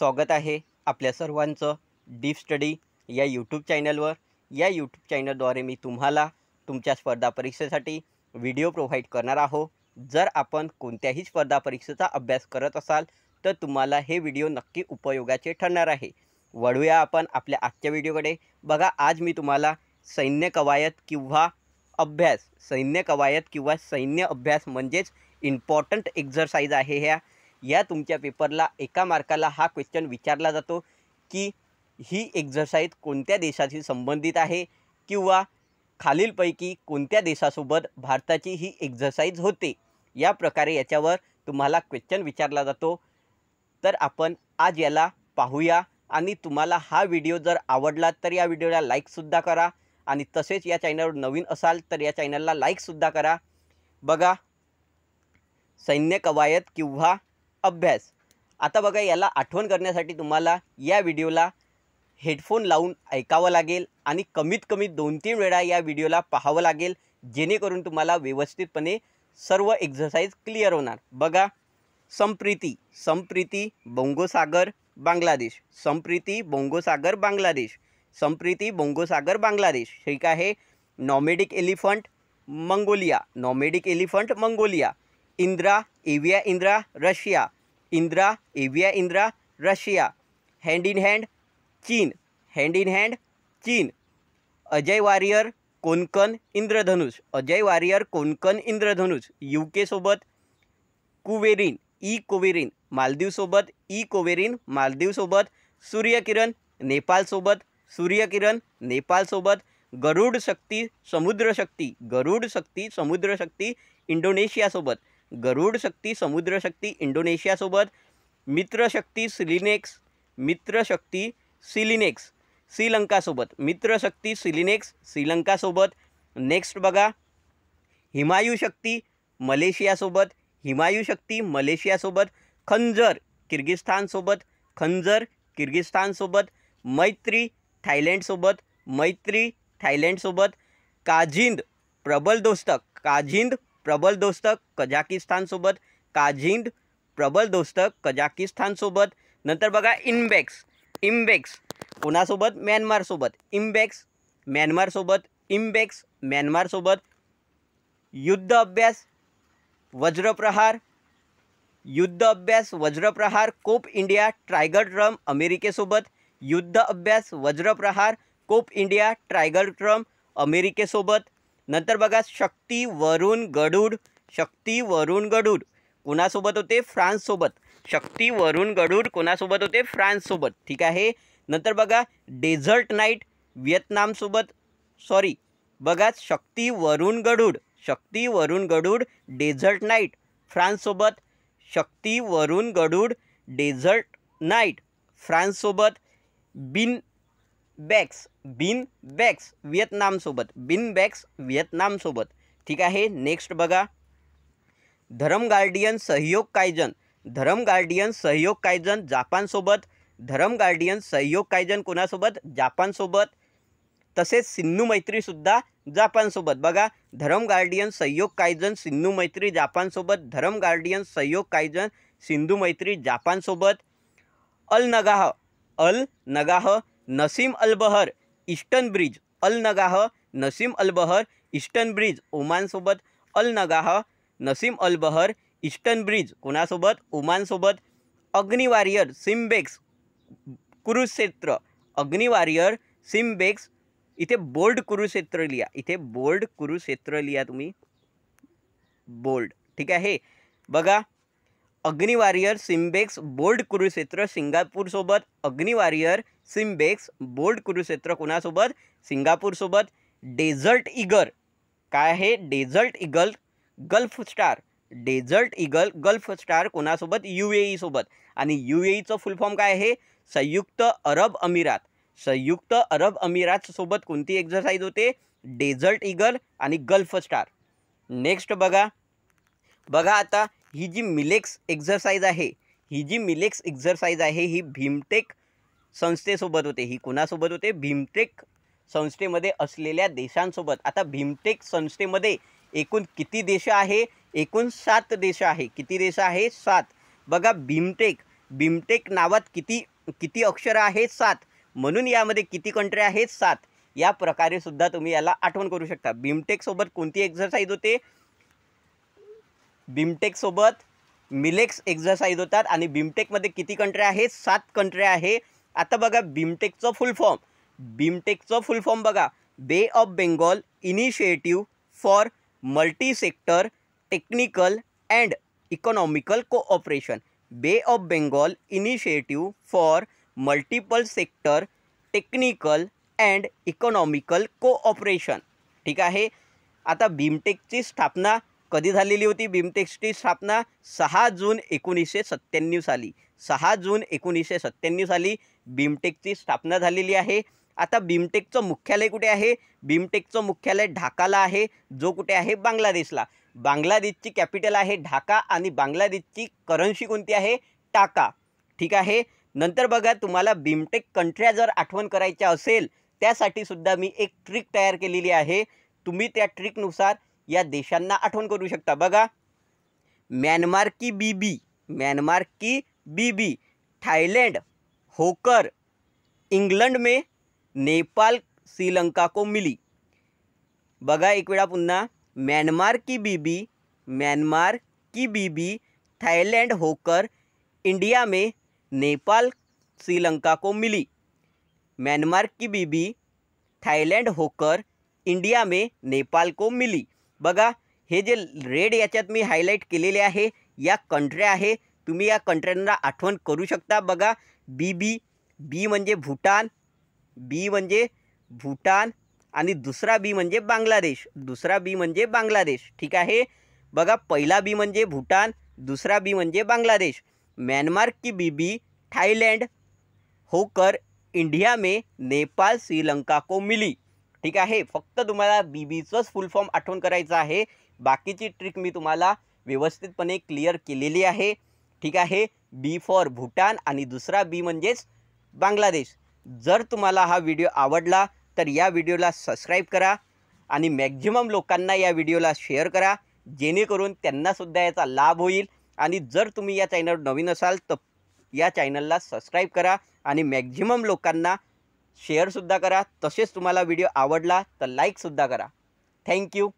स्वागत आहे आपल्या सर्वांचं डीप स्टडी या यूट्यूब चॅनलवर या यूट्यूब चॅनलद्वारे मी तुम्हाला तुमच्या स्पर्धा परीक्षेसाठी व्हिडिओ प्रोव्हाइड करणार आहो जर आपण कोणत्याही स्पर्धा परीक्षेचा अभ्यास करत असाल तर तुम्हाला हे व्हिडिओ नक्की उपयोगाचे ठरणार आहे वळूया आपण आपल्या आजच्या व्हिडिओकडे बघा आज मी तुम्हाला सैन्य कवायत किंवा अभ्यास सैन्य कवायत किंवा सैन्य अभ्यास म्हणजेच इम्पॉर्टंट एक्झरसाइज आहे ह्या या तुमच्या पेपरला एका मार्काला हा क्वेश्चन विचारला जातो की ही एक्झरसाईज कोणत्या देशाशी संबंधित आहे किंवा खालीलपैकी कोणत्या देशासोबत भारताची ही एक्झरसाईज होते या प्रकारे याच्यावर तुम्हाला क्वेश्चन विचारला जातो तर आपण आज याला पाहूया आणि तुम्हाला हा व्हिडिओ जर आवडला तर या व्हिडिओला लाईकसुद्धा करा आणि तसेच या चॅनलवर नवीन असाल तर या चॅनलला लाईकसुद्धा करा बघा सैन्य कवायत किंवा अभ्यास आता बघा याला आठवण करण्यासाठी तुम्हाला या व्हिडिओला हेडफोन लावून ऐकावं लागेल आणि कमीत कमी दोन तीन वेळा या व्हिडिओला पाहावं लागेल जेणेकरून तुम्हाला व्यवस्थितपणे सर्व एक्झरसाइज क्लिअर होणार बघा संप्रीती संप्रीती बोंगोसागर बांगलादेश संप्रीती बोंगोसागर बांगलादेश संप्रीती बोंगोसागर बांगलादेश ठीक आहे nomadic elephant Mongolia nomadic elephant Mongolia Indra Avia Indra Russia Indra Avia Indra Russia hand in hand चीन हैंड इन हैंड चीन Ajay warrior Konkan Indradhanush Ajay warrior Konkan Indradhanush UK सोबत कुवेरिन ई कोवेरिन मालदीवसोबत ई कोवेरिन सोबत सूर्यकिरण नेपाळसोबत सूर्यकिरण नेपाल सोबत गरुड शक्ती समुद्र शक्ती गरुड शक्ती समुद्र शक्ती सोबत गरुड शक्ती समुद्रशक्ती इंडोनेशियासोबत मित्रशक्ति सिलिनेक्स मित्रशक्ति सिलिनेक्स श्रीलंकासोबत मित्रशक्ति सिलिनेक्स श्रीलंकासोबत नेक्स्ट बगा हिमायू शक्ती मलेशियासोबत हिमायू शक्ती मलेशियासोबत खंजर किर्गिस्तानसोबत खंजर किर्गिस्तानसोबत मैत्री थायलँडसोबत मैत्री थायलँडसोबत काझिंद प्रबल दोस्तक काझिंद प्रबल दोस्तक सोबत काझिंड प्रबल दोस्तक सोबत नंतर बघा इम्बेक्स इम्बेक्स कोणासोबत म्यानमारसोबत इम्बेक्स म्यानमारसोबत इम्बेक्स म्यानमारसोबत युद्ध अभ्यास वज्रप्रहार युद्ध अभ्यास Vajraprahar cope India tiger triumph अमेरिकेसोबत युद्ध अभ्यास Vajraprahar cope India tiger triumph अमेरिकेसोबत नंतर बघा शक्ती वरुण गडूड शक्ती वरुण गडूड कोणासोबत होते फ्रान्ससोबत शक्ती वरुण गडूड कोणासोबत होते फ्रान्ससोबत ठीक आहे नंतर बघा डेझर्ट नाईट व्हिएतनामसोबत सॉरी बघा शक्ती वरुण गडूड शक्ती वरुण गडूड डेझर्ट नाईट फ्रान्ससोबत शक्ती वरुण गडूड डेझर्ट नाईट फ्रान्ससोबत बिन बॅक्स बिन बॅक्स व्हिएतनामसोबत बिन बॅक्स व्हिएतनामसोबत ठीक आहे नेक्स्ट बघा धरम गार्डियन सहयोग कायजन धरम गार्डियन सहयोग कायजन जापानसोबत धरम गार्डियन सहयोग कायजन कोणासोबत जापानसोबत तसेच सिन्नू मैत्रीसुद्धा जापानसोबत बघा धरम गार्डियन सहयोग कायजन सिन्नू मैत्री जापानसोबत धरम गार्डियन सहयोग कायजन सिंधू मैत्री जापानसोबत Al Najah Al Najah Naseem Al Bahr Eastern Bridge Al Najah Naseem Al Bahr Eastern Bridge ओमानसोबत Al Najah Naseem Al Bahr Eastern Bridge कोणासोबत ओमानसोबत अग्निवारियर सिम्बेक्स कुरुक्षेत्र अग्निवारियर सिम्बेक्स इथे बोल्ड कुरुक्षेत्र लिया इथे बोल्ड कुरुक्षेत्र लिया तुम्ही बोल्ड ठीक आहे बघा अग्निवारियर सिम्बेक्स बोल्ड कुरुक्षेत्र सिंगापूरसोबत अग्निवारियर सिम्बेक्स बोल्ड कुरुक्षेत्र कोणासोबत सिंगापूरसोबत डेझर्ट इगर काय आहे desert eagle gulf star desert eagle gulf star कोणासोबत यू ए ईसोबत आणि यू ए ईचं फुल फॉर्म काय आहे संयुक्त अरब अमिरात संयुक्त अरब अमिरातसोबत कोणती एक्झरसाइज होते डेझर्ट इगल आणि गल्फ स्टार नेक्स्ट बघा बघा आता ही जी मिलेक्स एक्झरसाइज आहे ही जी मिलेक्स एक्झरसाइज आहे ही भीमटेक संस्थेसोबत होते ही कुणासोबत होते भीमटेक संस्थेमध्ये असलेल्या देशांसोबत आता भीमटेक संस्थेमध्ये एकूण किती देश आहे एकूण सात देश आहे किती देश आहे सात बघा भीमटेक भीमटेक नावात किती किती अक्षरं आहेत सात म्हणून यामध्ये किती कंट्री आहेत सात या प्रकारे सुद्धा तुम्ही याला आठवण करू शकता भीमटेकसोबत कोणती एक्झरसाईज होते भीमटेकसोबत मिलेक्स एक्झरसाईज होतात आणि मध्ये किती कंट्री आहेत सात कंट्री आहे आता बघा बिमटेकचं फुल फॉर्म बिमटेकचं फुल फॉर्म बघा bay of Bengal initiative for multi sector technical and economical cooperation bay of Bengal initiative for multiple sector technical and economical cooperation ठीक आहे आता भीमटेकची स्थापना कधी झालेली होती बिमटेक्सची स्थापना सहा जून एकोणीसशे सत्त्याण्णव साली सहा जून एकोणीसशे सत्त्याण्णव साली बीमटेकची स्थापना झालेली आहे आता भीमटेकचं मुख्यालय कुठे आहे भीमटेकचं मुख्यालय ढाकाला आहे जो कुठे आहे बांगलादेशला बांगलादेशची कॅपिटल आहे ढाका आणि बांगलादेशची करन्सी कोणती आहे टाका ठीक आहे नंतर बघा तुम्हाला बीमटेक कंट्र्या जर आठवण करायच्या असेल त्यासाठी सुद्धा मी एक ट्रिक तयार केलेली आहे तुम्ही त्या ट्रिकनुसार या देशांना आठवण करू शकता बघा म्यानमार की बी बी म्यानमार की बी बी थायलंड होकर इंग्लैंड में नेपाल श्रीलंका को मिली बगा एक वेड़ा पुनः म्यानमार की बीबी म्यानमार की बीबी थाईलैंड होकर इंडिया में नेपाल श्रीलंका को मिली म्यानमार की बीबी थाईलैंड होकर इंडिया में नेपाल को मिली बगा हे जे रेड ये मी हाईलाइट के लिए कंट्री है तुम्ही या कंट्र्यांना आठवण करू शकता बघा बी बी बी म्हणजे भूटान बी म्हणजे भूटान आणि दुसरा बी म्हणजे बांगलादेश दुसरा बी म्हणजे बांगलादेश ठीक आहे बघा पहिला बी म्हणजे भूटान दुसरा बी म्हणजे बांगलादेश म्यानमार की बी बी थायलँड होकर इंडिया मे नेपाल श्रीलंका को मिली ठीक आहे फक्त तुम्हाला बीचंच फुल फॉर्म आठवण करायचं आहे बाकीची ट्रिक मी तुम्हाला व्यवस्थितपणे क्लिअर केलेली आहे ठीक आहे बी फॉर भूटान आणि दुसरा बी म्हणजेच बांगलादेश जर तुम्हाला हा व्हिडिओ आवडला तर या व्हिडिओला सबस्क्राईब करा आणि मॅक्झिमम लोकांना या व्हिडिओला शेअर करा जेणेकरून त्यांनासुद्धा याचा लाभ होईल आणि जर तुम्ही या चॅनल नवीन असाल तर या चॅनलला सबस्क्राईब करा आणि मॅक्झिमम लोकांना शेअरसुद्धा करा तसेच तुम्हाला व्हिडिओ आवडला तर लाईकसुद्धा करा थँक्यू